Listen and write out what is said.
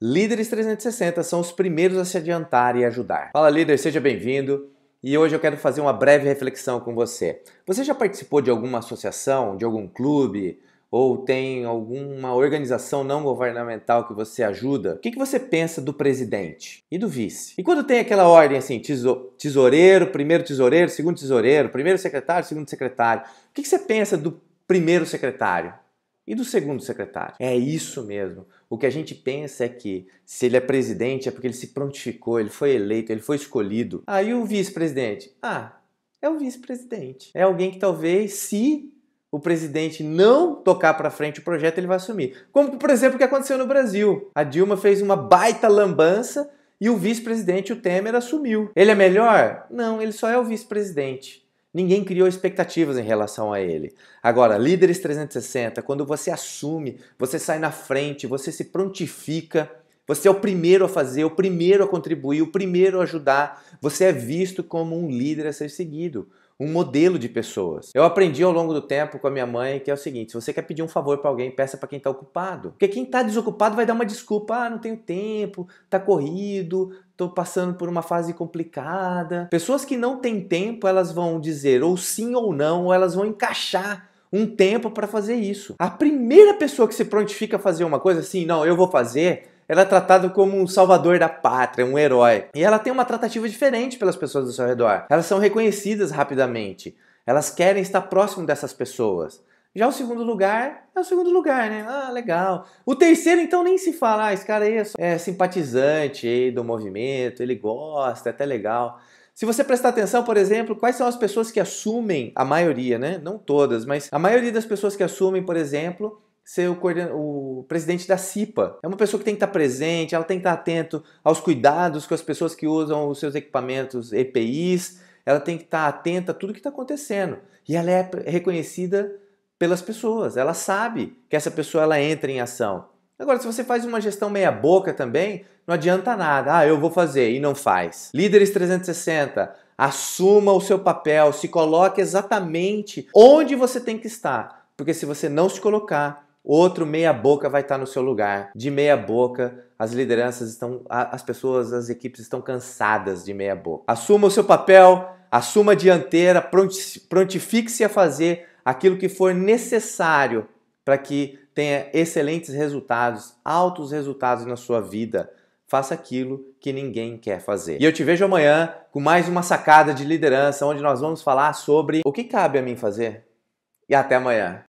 Líderes 360 são os primeiros a se adiantar e ajudar. Fala líder, seja bem-vindo. E hoje eu quero fazer uma breve reflexão com você. Você já participou de alguma associação, de algum clube, ou tem alguma organização não governamental que você ajuda, o que, você pensa do presidente e do vice? E quando tem aquela ordem assim, tesoureiro, primeiro tesoureiro, segundo tesoureiro, primeiro secretário, segundo secretário, o que você pensa do primeiro secretário? e do segundo secretário. É isso mesmo. O que a gente pensa é que se ele é presidente é porque ele se prontificou, ele foi eleito, ele foi escolhido. Aí o vice-presidente, ah, é o vice-presidente. É alguém que talvez, se o presidente não tocar para frente o projeto, ele vai assumir. Como, por exemplo, o que aconteceu no Brasil. A Dilma fez uma baita lambança e o vice-presidente, o Temer, assumiu. Ele é melhor? Não, ele só é o vice-presidente. Ninguém criou expectativas em relação a ele. Agora, líderes 360, quando você assume, você sai na frente, você se prontifica você é o primeiro a fazer, o primeiro a contribuir, o primeiro a ajudar. Você é visto como um líder a ser seguido, um modelo de pessoas. Eu aprendi ao longo do tempo com a minha mãe que é o seguinte: se você quer pedir um favor para alguém, peça para quem está ocupado. Porque quem está desocupado vai dar uma desculpa: ah, não tenho tempo, está corrido, estou passando por uma fase complicada. Pessoas que não têm tempo, elas vão dizer ou sim ou não, ou elas vão encaixar um tempo para fazer isso. A primeira pessoa que se prontifica a fazer uma coisa assim, não, eu vou fazer ela é tratada como um salvador da pátria, um herói. E ela tem uma tratativa diferente pelas pessoas do seu redor. Elas são reconhecidas rapidamente. Elas querem estar próximo dessas pessoas. Já o segundo lugar é o segundo lugar, né? Ah, legal. O terceiro, então, nem se fala. Ah, esse cara aí é, só, é simpatizante aí do movimento, ele gosta, é até legal. Se você prestar atenção, por exemplo, quais são as pessoas que assumem, a maioria, né? Não todas, mas a maioria das pessoas que assumem, por exemplo, ser o, o presidente da CIPA. É uma pessoa que tem que estar presente, ela tem que estar atento aos cuidados com as pessoas que usam os seus equipamentos EPIs, ela tem que estar atenta a tudo que está acontecendo. E ela é reconhecida pelas pessoas, ela sabe que essa pessoa ela entra em ação. Agora, se você faz uma gestão meia-boca também, não adianta nada. Ah, eu vou fazer e não faz. Líderes 360, assuma o seu papel, se coloque exatamente onde você tem que estar, porque se você não se colocar, outro meia boca vai estar no seu lugar. De meia boca, as lideranças estão, as pessoas, as equipes estão cansadas de meia boca. Assuma o seu papel, assuma a dianteira, prontifique-se a fazer aquilo que for necessário para que tenha excelentes resultados, altos resultados na sua vida. Faça aquilo que ninguém quer fazer. E eu te vejo amanhã com mais uma sacada de liderança, onde nós vamos falar sobre o que cabe a mim fazer. E até amanhã.